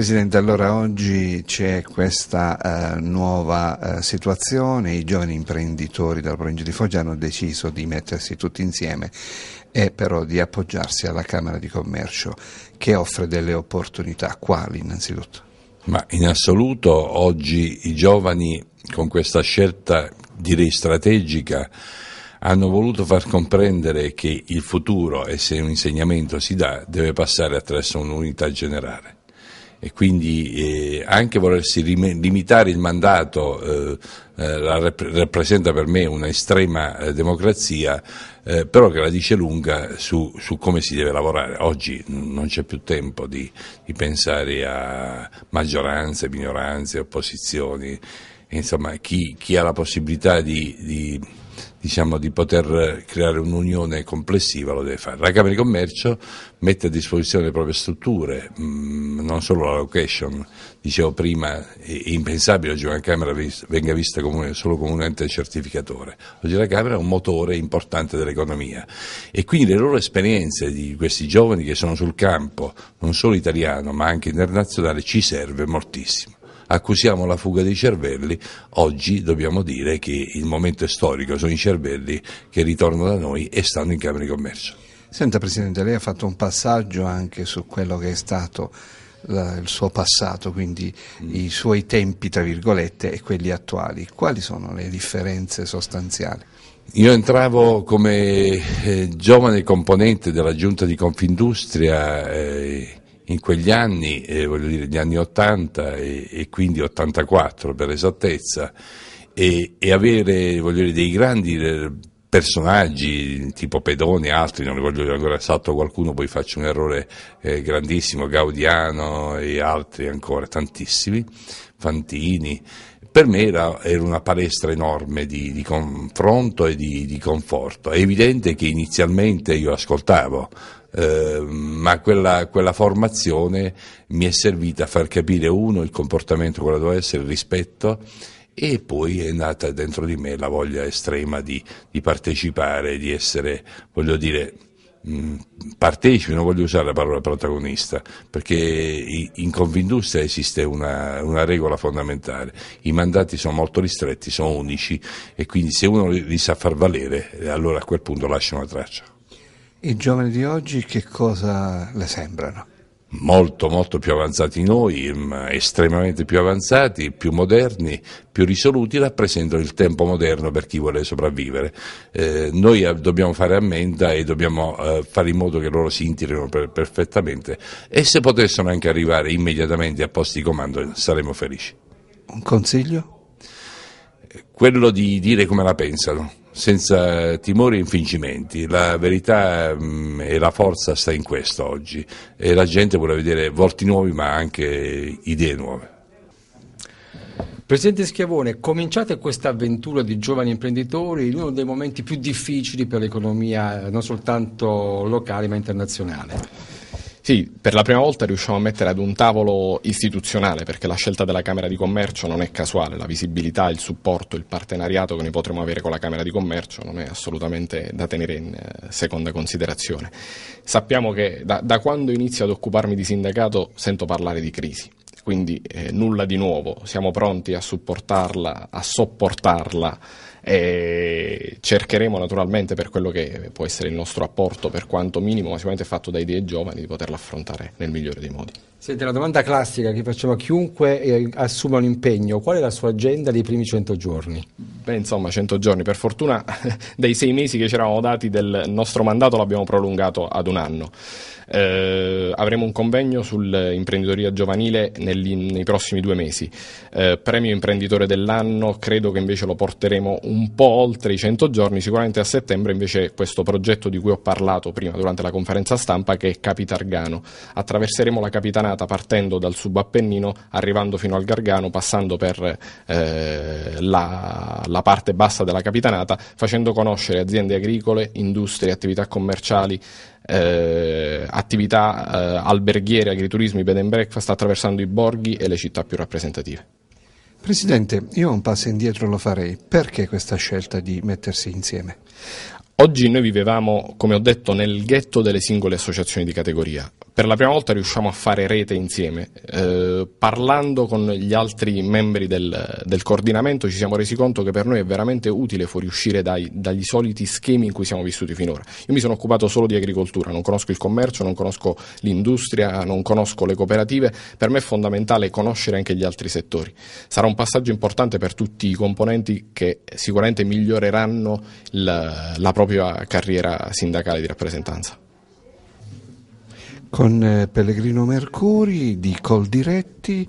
Presidente, allora oggi c'è questa eh, nuova eh, situazione, i giovani imprenditori della provincia di Foggia hanno deciso di mettersi tutti insieme e però di appoggiarsi alla Camera di Commercio che offre delle opportunità, quali innanzitutto? Ma in assoluto oggi i giovani con questa scelta direi strategica hanno voluto far comprendere che il futuro, e se un insegnamento si dà, deve passare attraverso un'unità generale e quindi eh, anche volersi rim- limitare il mandato eh, eh rep- rappresenta per me un'estrema estrema eh, democrazia, eh, però che la dice lunga su, su, come si deve lavorare. Oggi non c'è più tempo di, di pensare a maggioranze, minoranze, opposizioni, insomma chi, chi ha la possibilità di, di diciamo, di poter eh, creare un'unione complessiva lo deve fare. La Camera di Commercio mette a disposizione le proprie strutture, mh, mm, non solo la location, dicevo prima è impensabile oggi una Camera venga vista come, solo come un ente certificatore, oggi la Camera è un motore importante dell'economia e quindi le loro esperienze di questi giovani che sono sul campo, non solo italiano ma anche internazionale, ci serve moltissimo accusiamo la fuga dei cervelli, oggi dobbiamo dire che il momento è storico, sono i cervelli che ritornano da noi e stanno in Camera di Commercio. Senta Presidente, lei ha fatto un passaggio anche su quello che è stato la, il suo passato, quindi mm. i suoi tempi, tra virgolette, e quelli attuali. Quali sono le differenze sostanziali? Io entravo come eh, giovane componente della giunta di Confindustria eh, in quegli anni, eh, voglio dire gli anni 80 e, e quindi 84 per esattezza, e, e avere dire, dei grandi eh, personaggi tipo Pedone e altri, non ne voglio dire ancora, salto qualcuno, poi faccio un errore eh, grandissimo, Gaudiano e altri ancora, tantissimi, Fantini, per me era, era, una palestra enorme di, di confronto e di, di, conforto. È evidente che inizialmente io ascoltavo Ehm, ma quella, quella, formazione mi è servita a far capire uno il comportamento quello doveva essere, il rispetto e poi è nata dentro di me la voglia estrema di, di partecipare, di essere, voglio dire, mm, partecipi, non voglio usare la parola protagonista, perché in Convindustria esiste una, una, regola fondamentale, i mandati sono molto ristretti, sono unici e quindi se uno li, li sa far valere, eh, allora a quel punto lascia una traccia. I giovani di oggi che cosa le sembrano? molto molto più avanzati di noi, mm, estremamente più avanzati, più moderni, più risoluti, rappresentano il tempo moderno per chi vuole sopravvivere. Eh, noi eh, dobbiamo fare ammenda e dobbiamo eh, fare in modo che loro si integrino per, perfettamente e se potessero anche arrivare immediatamente a posti di comando eh, saremmo felici. Un consiglio? Quello di dire come la pensano senza timori e infingimenti. La verità mh, mm, e la forza sta in questo oggi e la gente vuole vedere volti nuovi ma anche idee nuove. Presidente Schiavone, cominciate questa avventura di giovani imprenditori in uno dei momenti più difficili per l'economia non soltanto locale ma internazionale. Sì, per la prima volta riusciamo a mettere ad un tavolo istituzionale, perché la scelta della Camera di Commercio non è casuale, la visibilità, il supporto, il partenariato che noi potremo avere con la Camera di Commercio non è assolutamente da tenere in eh, seconda considerazione. Sappiamo che da, da quando inizio ad occuparmi di sindacato sento parlare di crisi, quindi eh, nulla di nuovo, siamo pronti a supportarla, a sopportarla e cercheremo naturalmente per quello che può essere il nostro apporto per quanto minimo ma sicuramente fatto da idee giovani di poterlo affrontare nel migliore dei modi. Senti, la domanda classica che facciamo a chiunque eh, assuma un impegno, qual è la sua agenda dei primi 100 giorni? Beh insomma 100 giorni, per fortuna dei sei mesi che ci eravamo dati del nostro mandato l'abbiamo prolungato ad un anno eh, avremo un convegno sull'imprenditoria giovanile negli, nei prossimi due mesi. Eh, premio imprenditore dell'anno, credo che invece lo porteremo un po' oltre i 100 giorni, sicuramente a settembre invece questo progetto di cui ho parlato prima durante la conferenza stampa che è Capitargano. Attraverseremo la Capitanata partendo dal subappennino, arrivando fino al Gargano, passando per eh, la, la parte bassa della Capitanata, facendo conoscere aziende agricole, industrie, attività commerciali, eh, attività eh, alberghiere, agriturismi, bed and breakfast attraversando i borghi e le città più rappresentative. Presidente, io un passo indietro lo farei. Perché questa scelta di mettersi insieme? Oggi noi vivevamo, come ho detto, nel ghetto delle singole associazioni di categoria. Per la prima volta riusciamo a fare rete insieme. Eh, parlando con gli altri membri del, del, coordinamento ci siamo resi conto che per noi è veramente utile fuoriuscire dai, dagli soliti schemi in cui siamo vissuti finora. Io mi sono occupato solo di agricoltura, non conosco il commercio, non conosco l'industria, non conosco le cooperative. Per me è fondamentale conoscere anche gli altri settori. Sarà un passaggio importante per tutti i componenti che sicuramente miglioreranno la, la propria propria carriera sindacale di rappresentanza. Con eh, Pellegrino Mercuri di Coldiretti,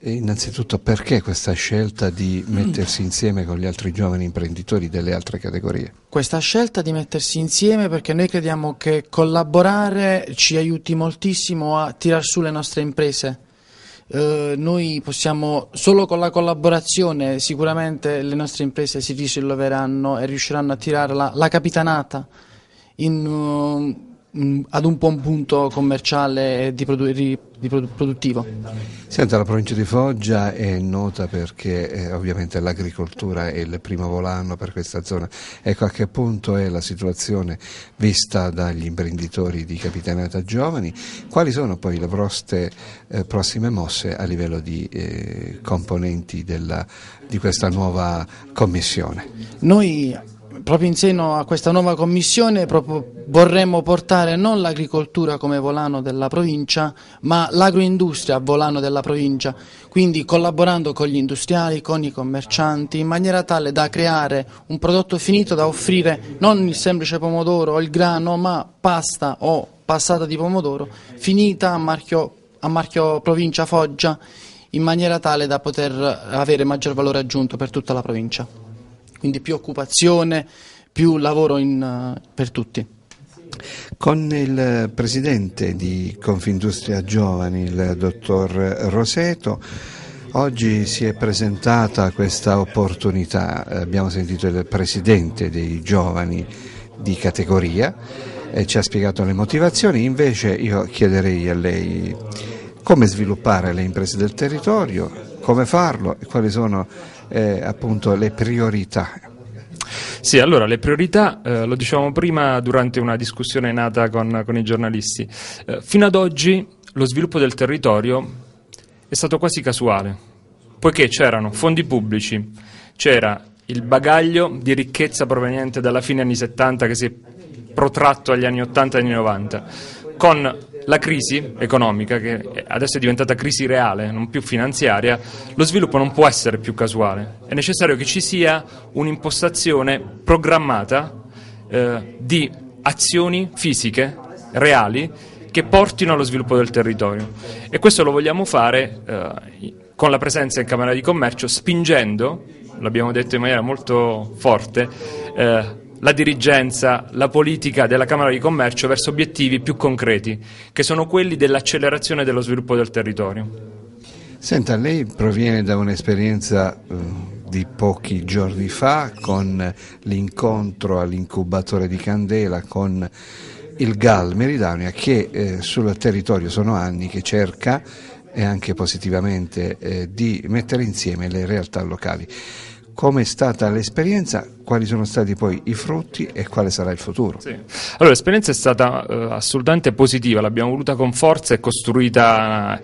innanzitutto perché questa scelta di mettersi mm. insieme con gli altri giovani imprenditori delle altre categorie? Questa scelta di mettersi insieme perché noi crediamo che collaborare ci aiuti moltissimo a tirar su le nostre imprese eh, noi possiamo, solo con la collaborazione sicuramente le nostre imprese si risolveranno e riusciranno a tirare la, la capitanata in... Uh, Mm, ad un buon punto commerciale e di, produ- di produ- produttivo. Senta, la provincia di Foggia è nota perché eh, ovviamente l'agricoltura è il primo volano per questa zona. Ecco a che punto è la situazione vista dagli imprenditori di Capitanata Giovani, quali sono poi le proste, eh, prossime mosse a livello di eh, componenti della, di questa nuova commissione? Noi proprio in seno a questa nuova commissione vorremmo portare non l'agricoltura come volano della provincia, ma l'agroindustria a volano della provincia, quindi collaborando con gli industriali, con i commercianti, in maniera tale da creare un prodotto finito da offrire non il semplice pomodoro o il grano, ma pasta o passata di pomodoro finita a marchio, a marchio provincia Foggia in maniera tale da poter avere maggior valore aggiunto per tutta la provincia quindi più occupazione, più lavoro in, eh, per tutti. Con il presidente di Confindustria Giovani, il dottor Roseto, Oggi si è presentata questa opportunità, abbiamo sentito il presidente dei giovani di categoria e ci ha spiegato le motivazioni, invece io chiederei a lei come sviluppare le imprese del territorio, come farlo e quali sono eh, appunto le priorità. Sì, allora le priorità, eh, lo dicevamo prima durante una discussione nata con, con i giornalisti, eh, fino ad oggi lo sviluppo del territorio è stato quasi casuale, poiché c'erano fondi pubblici, c'era il bagaglio di ricchezza proveniente dalla fine anni 70 che si è protratto agli anni 80 e anni 90, con la crisi economica, che adesso è diventata crisi reale, non più finanziaria, lo sviluppo non può essere più casuale. È necessario che ci sia un'impostazione programmata eh, di azioni fisiche, reali, che portino allo sviluppo del territorio. E questo lo vogliamo fare eh, con la presenza in Camera di Commercio, spingendo, l'abbiamo detto in maniera molto forte, eh, la dirigenza, la politica della Camera di Commercio verso obiettivi più concreti, che sono quelli dell'accelerazione dello sviluppo del territorio. Senta, lei proviene da un'esperienza eh, di pochi giorni fa con l'incontro all'incubatore di Candela con il GAL Meridania che eh, sul territorio sono anni che cerca e anche positivamente eh, di mettere insieme le realtà locali. Come è stata l'esperienza, quali sono stati poi i frutti e quale sarà il futuro? Sì. Allora, l'esperienza è stata eh, assolutamente positiva, l'abbiamo voluta con forza e costruita,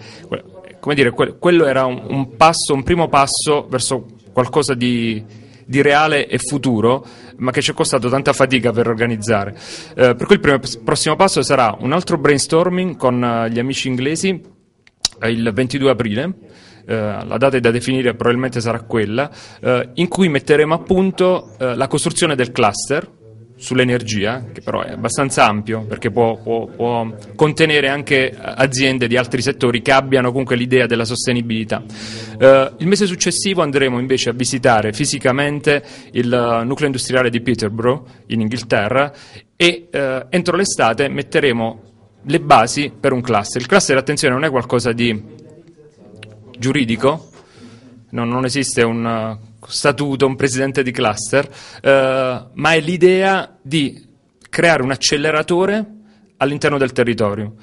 come dire, quello era un, un, passo, un primo passo verso qualcosa di, di reale e futuro, ma che ci è costato tanta fatica per organizzare. Eh, per cui il primo, prossimo passo sarà un altro brainstorming con eh, gli amici inglesi eh, il 22 aprile eh, la data è da definire probabilmente sarà quella, eh, in cui metteremo a punto eh, la costruzione del cluster, sull'energia, che però è abbastanza ampio perché può, può, può, contenere anche aziende di altri settori che abbiano comunque l'idea della sostenibilità. Eh, il mese successivo andremo invece a visitare fisicamente il nucleo industriale di Peterborough in Inghilterra e eh, entro l'estate metteremo le basi per un cluster. Il cluster, attenzione, non è qualcosa di giuridico, no, non esiste un uh, statuto, un presidente di cluster, eh, ma è l'idea di creare un acceleratore all'interno del territorio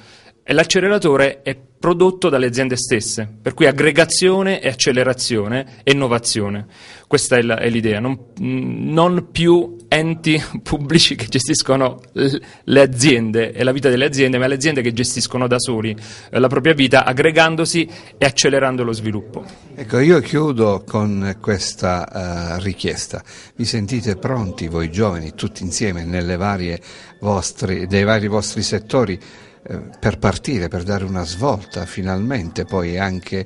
e l'acceleratore è prodotto dalle aziende stesse, per cui aggregazione e accelerazione e innovazione. Questa è, l'idea, non, non, più enti pubblici che gestiscono le aziende e la vita delle aziende, ma le aziende che gestiscono da soli eh, la propria vita aggregandosi e accelerando lo sviluppo. Ecco, io chiudo con questa uh, richiesta. Vi sentite pronti voi giovani, tutti insieme, nelle varie vostri, nei vari vostri settori? Eh, per partire, per dare una svolta finalmente poi anche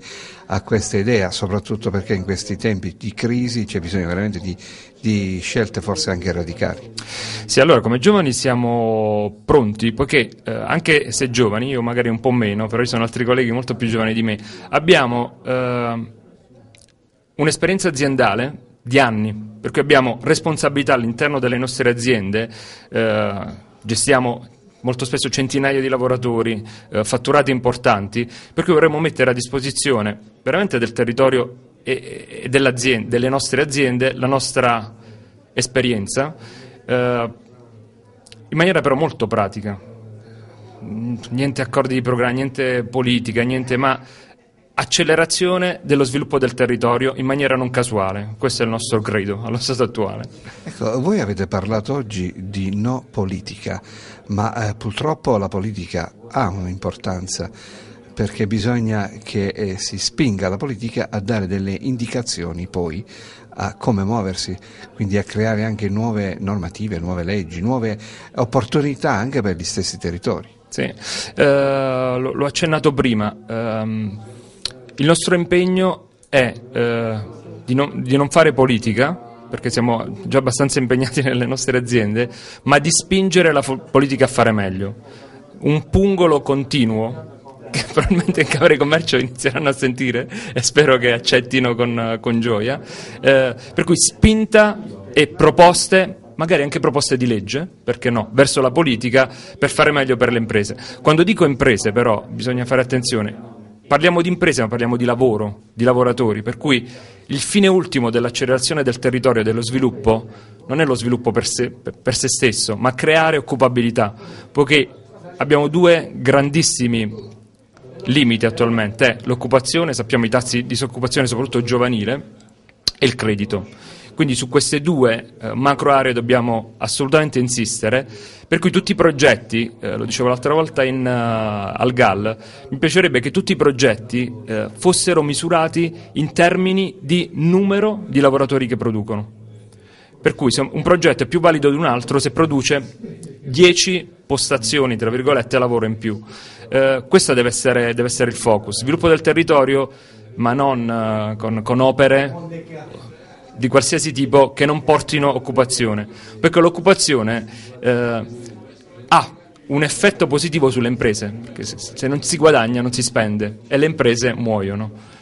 a questa idea, soprattutto perché in questi tempi di crisi c'è bisogno veramente di, di scelte forse anche radicali. Sì, allora come giovani siamo pronti, poiché eh, anche se giovani, io magari un po' meno, però ci sono altri colleghi molto più giovani di me, abbiamo eh, un'esperienza aziendale di anni, per cui abbiamo responsabilità all'interno delle nostre aziende, eh, gestiamo molto spesso centinaia di lavoratori, eh, fatturati importanti, per cui vorremmo mettere a disposizione veramente del territorio e, e delle nostre aziende la nostra esperienza, eh, in maniera però molto pratica. Mm, niente accordi di programma, niente politica, niente, ma accelerazione dello sviluppo del territorio in maniera non casuale. Questo è il nostro credo allo stato attuale. Ecco, voi avete parlato oggi di no politica, ma eh, purtroppo la politica ha un'importanza perché bisogna che eh, si spinga la politica a dare delle indicazioni poi a come muoversi, quindi a creare anche nuove normative, nuove leggi, nuove opportunità anche per gli stessi territori. Sì, eh, l'ho accennato prima. Ehm il nostro impegno è eh, di, non, di non fare politica, perché siamo già abbastanza impegnati nelle nostre aziende, ma di spingere la politica a fare meglio. Un pungolo continuo che probabilmente in Camera di Commercio inizieranno a sentire e spero che accettino con, con gioia. Eh, per cui spinta e proposte magari anche proposte di legge, perché no, verso la politica per fare meglio per le imprese. Quando dico imprese però bisogna fare attenzione, Parliamo di imprese, ma parliamo di lavoro, di lavoratori, per cui il fine ultimo dell'accelerazione del territorio e dello sviluppo non è lo sviluppo per se, per se stesso, ma creare occupabilità, poiché abbiamo due grandissimi limiti attualmente, eh. l'occupazione, sappiamo i tassi di disoccupazione soprattutto giovanile, e il credito. Quindi su queste due eh, macro aree dobbiamo assolutamente insistere, per cui tutti i progetti, eh, lo dicevo l'altra volta in, uh, al GAL, mi piacerebbe che tutti i progetti eh, fossero misurati in termini di numero di lavoratori che producono. Per cui un progetto è più valido di un altro se produce 10 postazioni, tra virgolette, lavoro in più. Eh, questo deve essere, deve essere, il focus. Sviluppo del territorio, ma non eh, con, con opere di qualsiasi tipo che non portino occupazione, perché l'occupazione eh, ha un effetto positivo sulle imprese, perché se, se non si guadagna non si spende e le imprese muoiono.